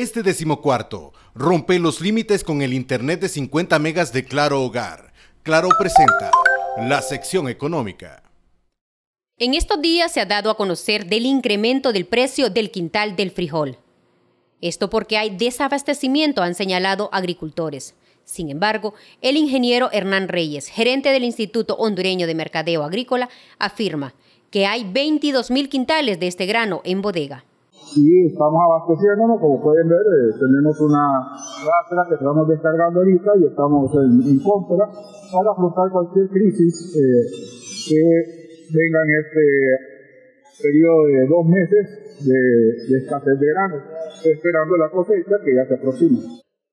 Este decimocuarto rompe los límites con el Internet de 50 megas de Claro Hogar. Claro presenta la sección económica. En estos días se ha dado a conocer del incremento del precio del quintal del frijol. Esto porque hay desabastecimiento, han señalado agricultores. Sin embargo, el ingeniero Hernán Reyes, gerente del Instituto Hondureño de Mercadeo Agrícola, afirma que hay 22 mil quintales de este grano en bodega. Y estamos abasteciéndonos, como pueden ver, eh, tenemos una rastra que estamos descargando ahorita y estamos en, en para afrontar cualquier crisis eh, que venga en este periodo de dos meses de, de escasez de grano, esperando la cosecha que ya se aproxima.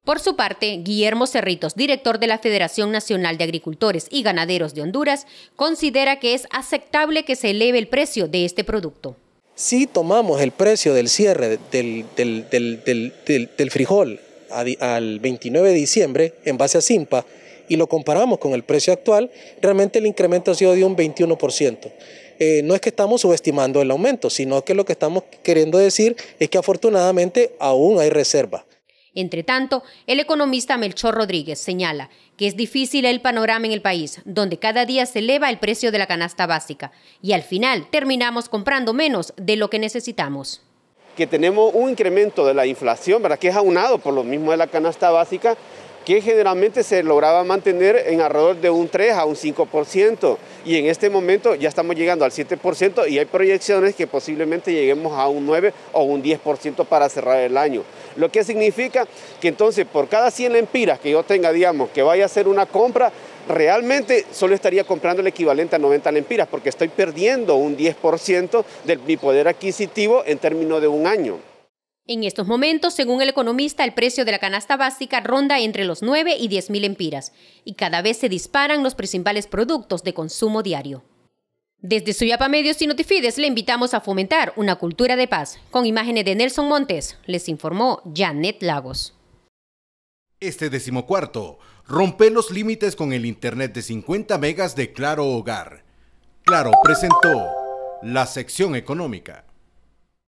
Por su parte, Guillermo Cerritos, director de la Federación Nacional de Agricultores y Ganaderos de Honduras, considera que es aceptable que se eleve el precio de este producto. Si tomamos el precio del cierre del, frijol al 29 de diciembre en base a Simpa y lo comparamos con el precio actual, realmente el incremento ha sido de un 21%. Eh, no es que estamos subestimando el aumento, sino que lo que estamos queriendo decir es que afortunadamente aún hay reserva. Entre tanto, el economista Melchor Rodríguez señala que es difícil el panorama en el país, donde cada día se eleva el precio de la canasta básica y al final terminamos comprando menos de lo que necesitamos que tenemos un incremento de la inflación, ¿verdad? que es aunado por lo mismo de la canasta básica, que generalmente se lograba mantener en alrededor de un 3 a un 5%, y en este momento ya estamos llegando al 7% y hay proyecciones que posiblemente lleguemos a un 9 o un 10% para cerrar el año. Lo que significa que entonces por cada 100 lempiras que yo tenga, digamos, que vaya a hacer una compra, realmente solo estaría comprando el equivalente a 90 lempiras, porque estoy perdiendo un 10% de mi poder adquisitivo en términos de un año. En estos momentos, según el economista, el precio de la canasta básica ronda entre los 9 y 10 mil empiras, y cada vez se disparan los principales productos de consumo diario. Desde Suyapa Medios y Notifides le invitamos a fomentar una cultura de paz. Con imágenes de Nelson Montes, les informó Janet Lagos. Este decimocuarto rompe los límites con el Internet de 50 megas de Claro Hogar. Claro presentó la sección económica.